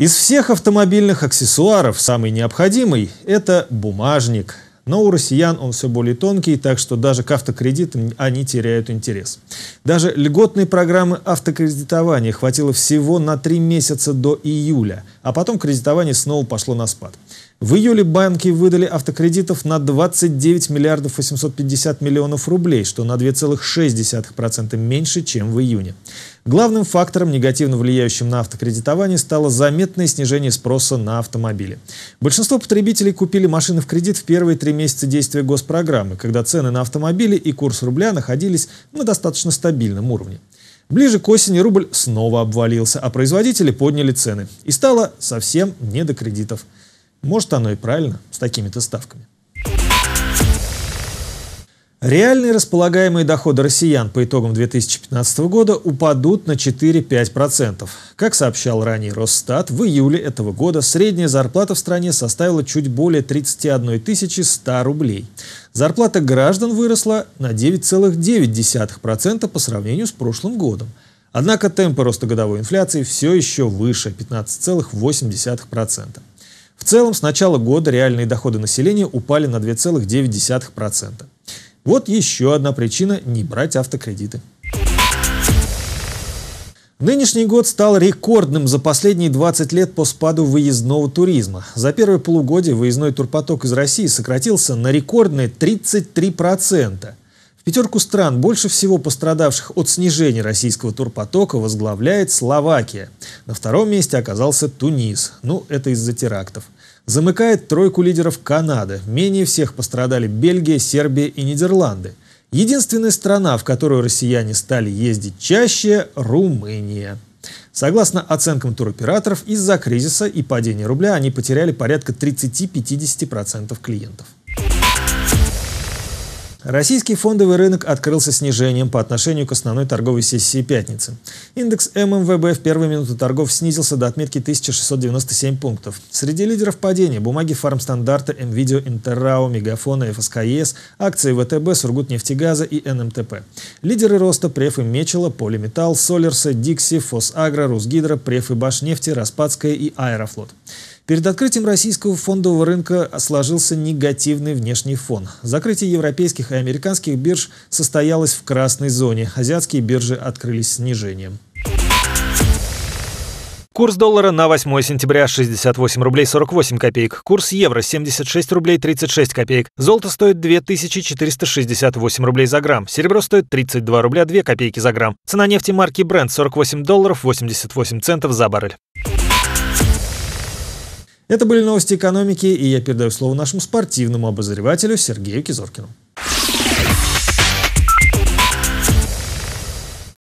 Из всех автомобильных аксессуаров самый необходимый – это бумажник. Но у россиян он все более тонкий, так что даже к автокредитам они теряют интерес. Даже льготной программы автокредитования хватило всего на три месяца до июля – а потом кредитование снова пошло на спад. В июле банки выдали автокредитов на 29 миллиардов 850 миллионов рублей, что на 2,6% меньше, чем в июне. Главным фактором, негативно влияющим на автокредитование, стало заметное снижение спроса на автомобили. Большинство потребителей купили машины в кредит в первые три месяца действия госпрограммы, когда цены на автомобили и курс рубля находились на достаточно стабильном уровне. Ближе к осени рубль снова обвалился, а производители подняли цены. И стало совсем не до кредитов. Может оно и правильно с такими-то ставками. Реальные располагаемые доходы россиян по итогам 2015 года упадут на 4-5%. Как сообщал ранее Росстат, в июле этого года средняя зарплата в стране составила чуть более 31 100 рублей. Зарплата граждан выросла на 9,9% по сравнению с прошлым годом. Однако темпы роста годовой инфляции все еще выше – 15,8%. В целом, с начала года реальные доходы населения упали на 2,9%. Вот еще одна причина не брать автокредиты. Нынешний год стал рекордным за последние 20 лет по спаду выездного туризма. За первое полугодие выездной турпоток из России сократился на рекордные 33%. В пятерку стран, больше всего пострадавших от снижения российского турпотока, возглавляет Словакия. На втором месте оказался Тунис. Ну, это из-за терактов. Замыкает тройку лидеров Канада. Менее всех пострадали Бельгия, Сербия и Нидерланды. Единственная страна, в которую россияне стали ездить чаще – Румыния. Согласно оценкам туроператоров, из-за кризиса и падения рубля они потеряли порядка 30-50% клиентов. Российский фондовый рынок открылся снижением по отношению к основной торговой сессии пятницы. Индекс ММВБ в первые минуты торгов снизился до отметки 1697 пунктов. Среди лидеров падения – бумаги фармстандарта, МВидео, Интеррао, Мегафона, ФСКЕС, акции ВТБ, Сургутнефтегаза и НМТП. Лидеры роста – Преф и Мечела, Полиметалл, Солерса, Дикси, Фосагра, Русгидро, Преф и Башнефти, Распадская и Аэрофлот. Перед открытием российского фондового рынка сложился негативный внешний фон. Закрытие европейских и американских бирж состоялось в красной зоне. Азиатские биржи открылись снижением. Курс доллара на 8 сентября 68 рублей 48 копеек. Курс евро 76 рублей 36 копеек. Золото стоит 2468 рублей за грамм. Серебро стоит 32 рубля 2 копейки за грамм. Цена нефти марки Brent 48 долларов 88 центов за баррель. Это были новости экономики, и я передаю слово нашему спортивному обозревателю Сергею Кизоркину.